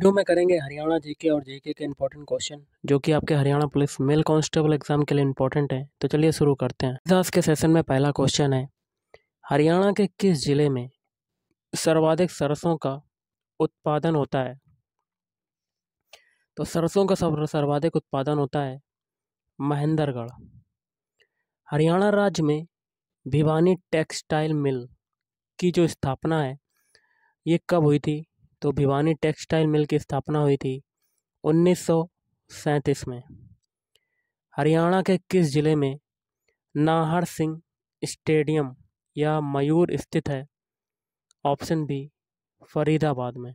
video में करेंगे हरियाणा जेके और जेके के इंपॉर्टेंट क्वेश्चन जो कि आपके Haryana police male constable exam के लिए इंपॉर्टेंट है तो चलिए शुरू करते हैं आज के सेशन में पहला क्वेश्चन है हरियाणा के किस जिले में सर्वाधिक सरसों का उत्पादन होता है तो सरसों का सर्वाधिक उत्पादन होता है महेंद्रगढ़ हरियाणा राज्य में भिवानी टेक्सटाइल मिल की जो स्थापना है ये कब हुई थी तो भिवानी टेक्सटाइल मिल की स्थापना हुई थी उन्नीस में हरियाणा के किस ज़िले में नाहर सिंह स्टेडियम या मयूर स्थित है ऑप्शन बी फरीदाबाद में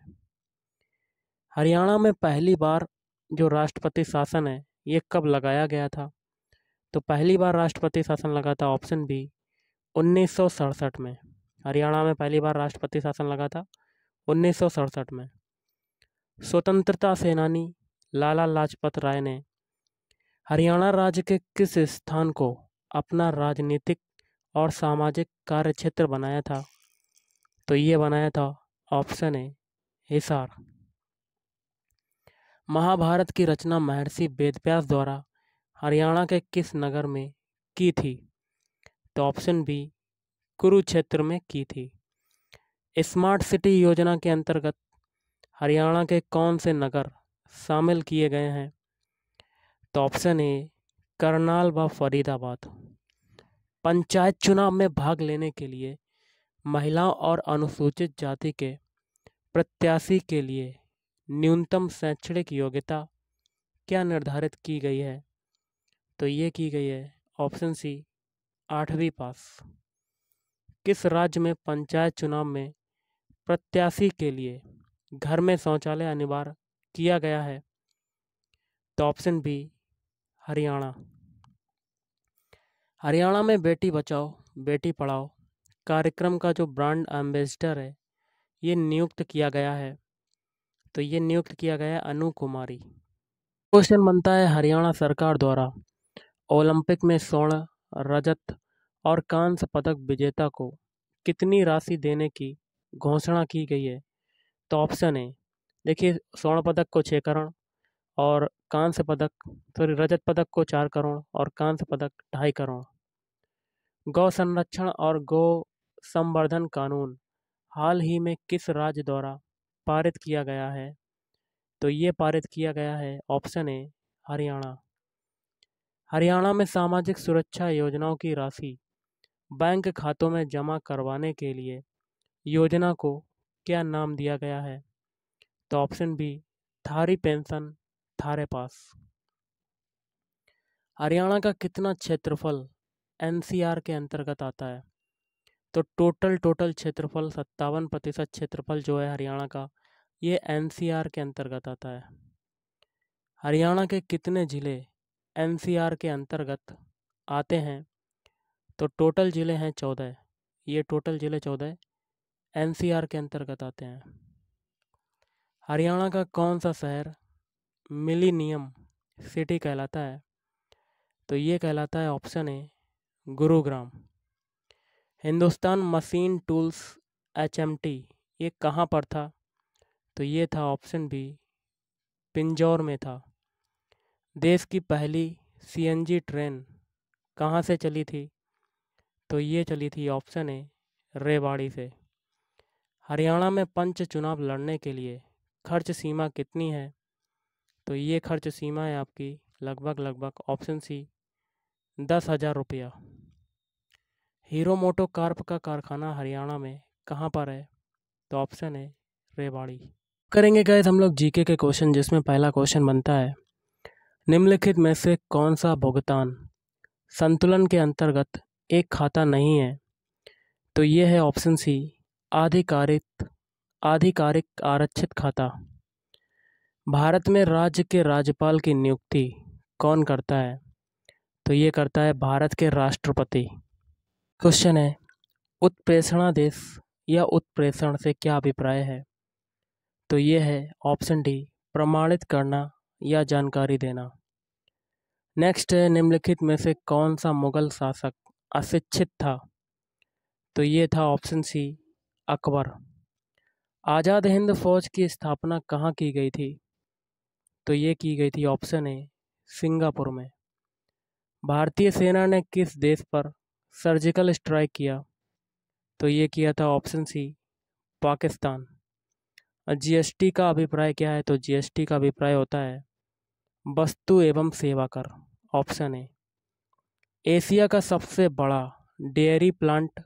हरियाणा में पहली बार जो राष्ट्रपति शासन है ये कब लगाया गया था तो पहली बार राष्ट्रपति शासन लगा था ऑप्शन बी उन्नीस में हरियाणा में पहली बार राष्ट्रपति शासन लगा था उन्नीस में स्वतंत्रता सेनानी लाला लाजपत राय ने हरियाणा राज्य के किस स्थान को अपना राजनीतिक और सामाजिक कार्य क्षेत्र बनाया था तो ये बनाया था ऑप्शन ए हिसार महाभारत की रचना महर्षि वेदव्यास द्वारा हरियाणा के किस नगर में की थी तो ऑप्शन बी कुरुक्षेत्र में की थी स्मार्ट सिटी योजना के अंतर्गत हरियाणा के कौन से नगर शामिल किए गए हैं तो ऑप्शन ए करनाल व फरीदाबाद पंचायत चुनाव में भाग लेने के लिए महिलाओं और अनुसूचित जाति के प्रत्याशी के लिए न्यूनतम शैक्षणिक योग्यता क्या निर्धारित की गई है तो ये की गई है ऑप्शन सी आठवीं पास किस राज्य में पंचायत चुनाव में प्रत्याशी के लिए घर में शौचालय अनिवार्य किया गया है तो ऑप्शन बी हरियाणा हरियाणा में बेटी बचाओ बेटी पढ़ाओ कार्यक्रम का जो ब्रांड एम्बेसडर है ये नियुक्त किया गया है तो ये नियुक्त किया गया है अनु कुमारी क्वेश्चन बनता है हरियाणा सरकार द्वारा ओलंपिक में स्वर्ण रजत और कांस्य पदक विजेता को कितनी राशि देने की घोषणा की गई है तो ऑप्शन है देखिए स्वर्ण पदक को छः करोड़ और कांस्य पदक सॉरी रजत पदक को चार करोड़ और कांस्य पदक ढाई करोड़ गौ संरक्षण और गौ संवर्धन कानून हाल ही में किस राज्य द्वारा पारित किया गया है तो ये पारित किया गया है ऑप्शन ए हरियाणा हरियाणा में सामाजिक सुरक्षा योजनाओं की राशि बैंक खातों में जमा करवाने के लिए योजना को क्या नाम दिया गया है तो ऑप्शन बी थारी पेंशन थारे पास हरियाणा का कितना क्षेत्रफल एनसीआर के अंतर्गत आता है तो टोटल टोटल क्षेत्रफल सत्तावन प्रतिशत क्षेत्रफल जो है हरियाणा का ये एनसीआर के अंतर्गत आता है हरियाणा के कितने ज़िले एनसीआर के अंतर्गत आते हैं तो टोटल ज़िले हैं चौदह ये टोटल ज़िले चौदह एनसीआर के अंतर्गत आते हैं हरियाणा का कौन सा शहर मिलीनियम सिटी कहलाता है तो ये कहलाता है option A Gurugram Hindustan Machine Tools H M T ये कहाँ पर था तो ये था ऑप्शन बी पिंजौर में था देश की पहली सीएनजी ट्रेन कहाँ से चली थी तो ये चली थी ऑप्शन ए रेवाड़ी से हरियाणा में पंच चुनाव लड़ने के लिए खर्च सीमा कितनी है तो ये खर्च सीमा है आपकी लगभग लगभग ऑप्शन सी दस हज़ार रुपया हीरो मोटो कार्प का कारखाना हरियाणा में कहाँ पर है तो ऑप्शन है रेवाड़ी करेंगे गए हम लोग जीके के क्वेश्चन जिसमें पहला क्वेश्चन बनता है निम्नलिखित में से कौन सा भुगतान संतुलन के अंतर्गत एक खाता नहीं है तो ये है ऑप्शन सी आधिकारित आधिकारिक आरक्षित खाता भारत में राज्य के राज्यपाल की नियुक्ति कौन करता है तो ये करता है भारत के राष्ट्रपति क्वेश्चन है उत्प्रेषणादेश या उत्प्रेषण से क्या अभिप्राय है तो ये है ऑप्शन डी प्रमाणित करना या जानकारी देना नेक्स्ट है निम्नलिखित में से कौन सा मुगल शासक अशिक्षित था तो ये था ऑप्शन सी अकबर आज़ाद हिंद फौज की स्थापना कहाँ की गई थी तो ये की गई थी ऑप्शन ए सिंगापुर में भारतीय सेना ने किस देश पर सर्जिकल स्ट्राइक किया तो ये किया था ऑप्शन सी पाकिस्तान जीएसटी का अभिप्राय क्या है तो जीएसटी का अभिप्राय होता है वस्तु एवं सेवा कर ऑप्शन ए एशिया का सबसे बड़ा डेयरी प्लांट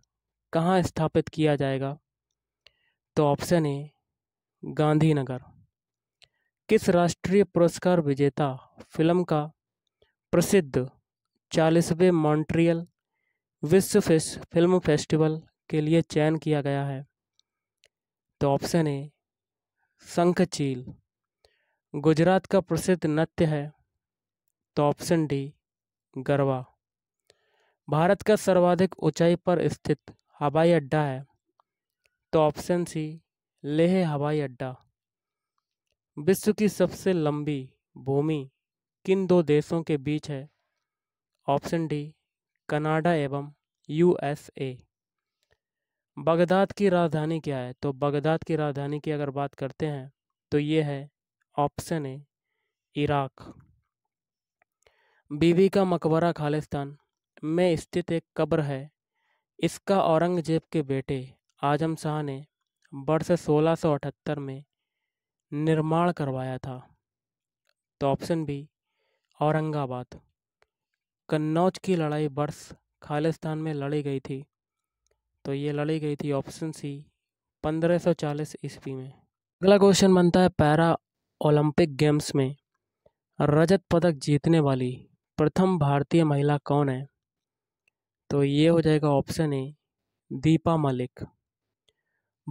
कहाँ स्थापित किया जाएगा तो ऑप्शन ए गांधीनगर किस राष्ट्रीय पुरस्कार विजेता फिल्म का प्रसिद्ध चालीसवें मॉन्ट्रियल विश्व फिस फिल्म फेस्टिवल के लिए चयन किया गया है तो ऑप्शन ए शंखचील गुजरात का प्रसिद्ध नृत्य है तो ऑप्शन डी गरबा भारत का सर्वाधिक ऊंचाई पर स्थित हवाई अड्डा है तो ऑप्शन सी लेह हवाई अड्डा विश्व की सबसे लंबी भूमि किन दो देशों के बीच है ऑप्शन डी कनाडा एवं यूएसए बगदाद की राजधानी क्या है तो बगदाद की राजधानी की अगर बात करते हैं तो ये है ऑप्शन ए इराक बीबी का मकबरा खालिस्तान में स्थित एक कब्र है इसका औरंगजेब के बेटे आजम शाह ने वर्ष अठहत्तर में निर्माण करवाया था तो ऑप्शन बी औरंगाबाद कन्नौज की लड़ाई वर्ष खालिस्तान में लड़ी गई थी तो ये लड़ी गई थी ऑप्शन सी 1540 ईस्वी में अगला क्वेश्चन बनता है पैरा ओलंपिक गेम्स में रजत पदक जीतने वाली प्रथम भारतीय महिला कौन है तो ये हो जाएगा ऑप्शन ए दीपा मलिक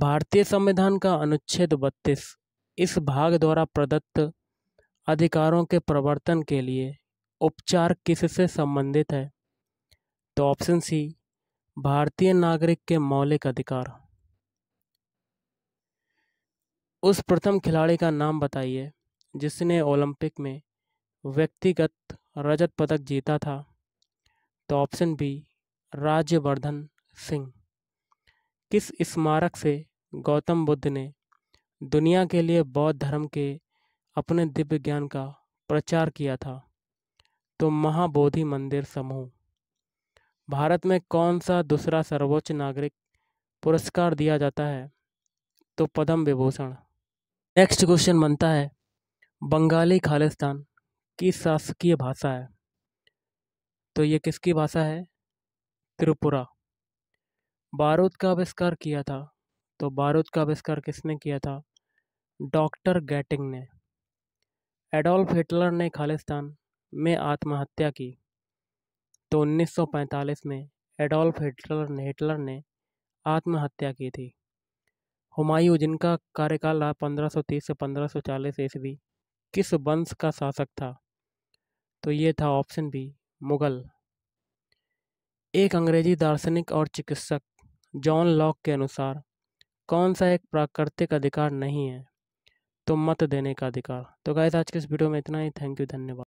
भारतीय संविधान का अनुच्छेद बत्तीस इस भाग द्वारा प्रदत्त अधिकारों के प्रवर्तन के लिए उपचार किससे संबंधित है तो ऑप्शन सी भारतीय नागरिक के मौलिक अधिकार उस प्रथम खिलाड़ी का नाम बताइए जिसने ओलंपिक में व्यक्तिगत रजत पदक जीता था तो ऑप्शन बी राज्यवर्धन सिंह किस स्मारक से गौतम बुद्ध ने दुनिया के लिए बौद्ध धर्म के अपने दिव्य ज्ञान का प्रचार किया था तो महाबोधि मंदिर समूह भारत में कौन सा दूसरा सर्वोच्च नागरिक पुरस्कार दिया जाता है तो पद्म विभूषण नेक्स्ट क्वेश्चन बनता है बंगाली खालिस्तान की शासकीय भाषा है तो ये किसकी भाषा है त्रिपुरा बारूद का आविष्कार किया था तो बारूद का आविष्कार किसने किया था डॉक्टर गैटिंग ने एडोल्फ हिटलर ने खालिस्तान में आत्महत्या की तो 1945 में एडोल्फ हिटलर ने हिटलर ने आत्महत्या की थी हुमायूं जिनका कार्यकाल रहा 1530 से 1540 ईस्वी किस वंश का शासक था तो ये था ऑप्शन बी मुगल एक अंग्रेजी दार्शनिक और चिकित्सक जॉन लॉक के अनुसार कौन सा एक प्राकृतिक अधिकार नहीं है तो मत देने का अधिकार तो गाइस आज के इस वीडियो में इतना ही थैंक यू धन्यवाद